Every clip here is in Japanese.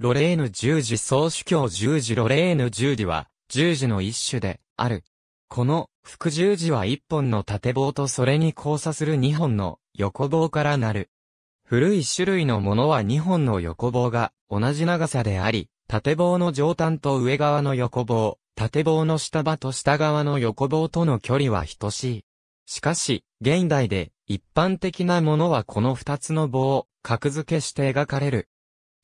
ロレーヌ十字総主教十字ロレーヌ十字は、十字の一種で、ある。この、副十字は一本の縦棒とそれに交差する二本の横棒からなる。古い種類のものは二本の横棒が同じ長さであり、縦棒の上端と上側の横棒、縦棒の下場と下側の横棒との距離は等しい。しかし、現代で一般的なものはこの二つの棒を格付けして描かれる。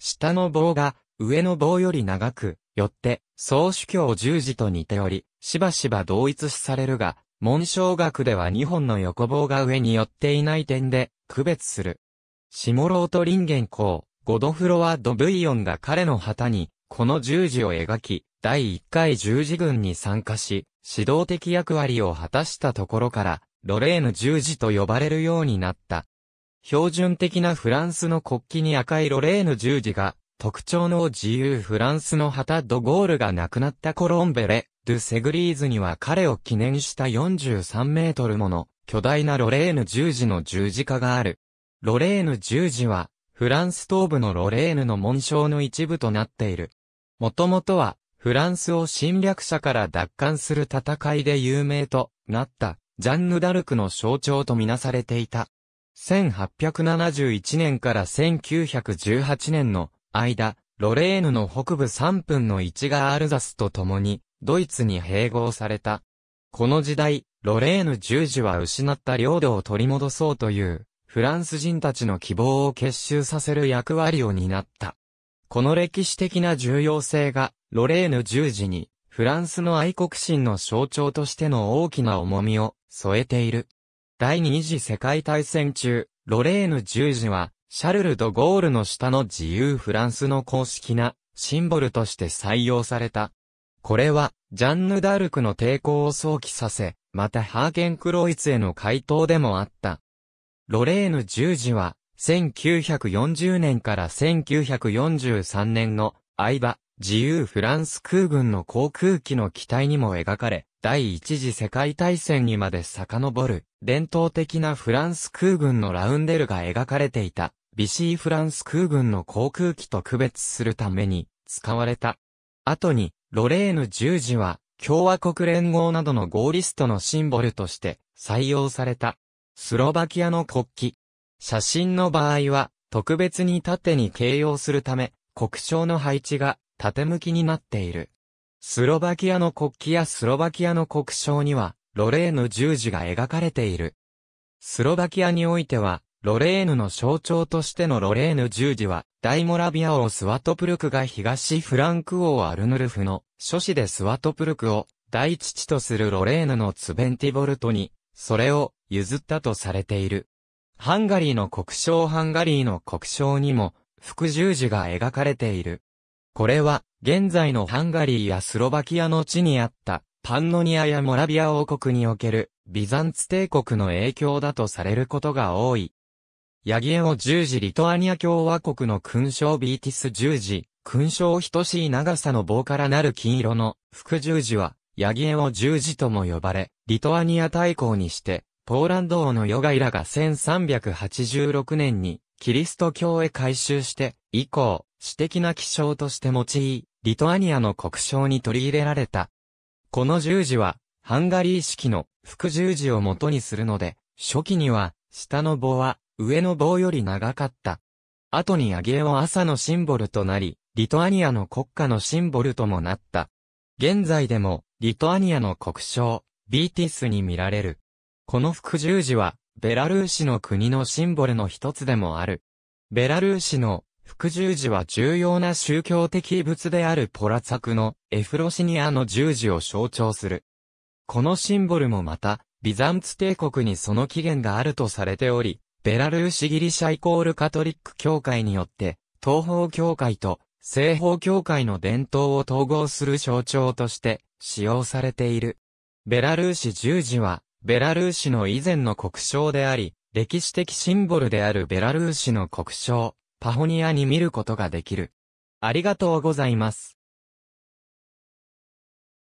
下の棒が上の棒より長く、よって、総主教十字と似ており、しばしば同一視されるが、文章学では2本の横棒が上に寄っていない点で、区別する。下郎と林元公、ゴドフロワ・ド・ブイヨンが彼の旗に、この十字を描き、第1回十字軍に参加し、指導的役割を果たしたところから、ロレーヌ十字と呼ばれるようになった。標準的なフランスの国旗に赤いロレーヌ十字が、特徴の自由フランスの旗ドゴールが亡くなったコロンベレ、ドゥセグリーズには彼を記念した43メートルもの巨大なロレーヌ十字の十字架がある。ロレーヌ十字は、フランス東部のロレーヌの紋章の一部となっている。もともとは、フランスを侵略者から奪還する戦いで有名となった、ジャンヌ・ダルクの象徴とみなされていた。1871年から1918年の間、ロレーヌの北部3分の1がアルザスと共に、ドイツに併合された。この時代、ロレーヌ十字は失った領土を取り戻そうという、フランス人たちの希望を結集させる役割を担った。この歴史的な重要性が、ロレーヌ十字に、フランスの愛国心の象徴としての大きな重みを添えている。第二次世界大戦中、ロレーヌ十字は、シャルル・ド・ゴールの下の自由フランスの公式なシンボルとして採用された。これは、ジャンヌ・ダルクの抵抗を想起させ、またハーゲン・クロイツへの回答でもあった。ロレーヌ十字は、1940年から1943年の、相場、自由フランス空軍の航空機の機体にも描かれ、第一次世界大戦にまで遡る、伝統的なフランス空軍のラウンデルが描かれていた、ビシーフランス空軍の航空機と区別するために、使われた。後に、ロレーヌ十字は、共和国連合などのゴーリストのシンボルとして、採用された。スロバキアの国旗。写真の場合は、特別に縦に形容するため、国章の配置が縦向きになっている。スロバキアの国旗やスロバキアの国章には、ロレーヌ十字が描かれている。スロバキアにおいては、ロレーヌの象徴としてのロレーヌ十字は、大モラビア王スワトプルクが東フランク王アルヌルフの諸子でスワトプルクを大父とするロレーヌのツベンティボルトに、それを譲ったとされている。ハンガリーの国章ハンガリーの国章にも、副十字が描かれている。これは、現在のハンガリーやスロバキアの地にあった、パンノニアやモラビア王国における、ビザンツ帝国の影響だとされることが多い。ヤギエオ十字リトアニア共和国の勲章ビーティス十字、勲章等しい長さの棒からなる金色の副十字は、ヤギエオ十字とも呼ばれ、リトアニア大公にして、ポーランド王のヨガイラが1386年にキリスト教へ改修して、以降、私的な気象として用い、リトアニアの国章に取り入れられた。この十字は、ハンガリー式の副十字を元にするので、初期には、下の棒は、上の棒より長かった。後にアゲを朝のシンボルとなり、リトアニアの国家のシンボルともなった。現在でも、リトアニアの国章、ビーティスに見られる。この副十字は、ベラルーシの国のシンボルの一つでもある。ベラルーシの福十字は重要な宗教的物であるポラツァクのエフロシニアの十字を象徴する。このシンボルもまた、ビザンツ帝国にその起源があるとされており、ベラルーシギリシャイコールカトリック教会によって、東方教会と西方教会の伝統を統合する象徴として使用されている。ベラルーシ十字は、ベラルーシの以前の国章であり、歴史的シンボルであるベラルーシの国章、パホニアに見ることができる。ありがとうございます。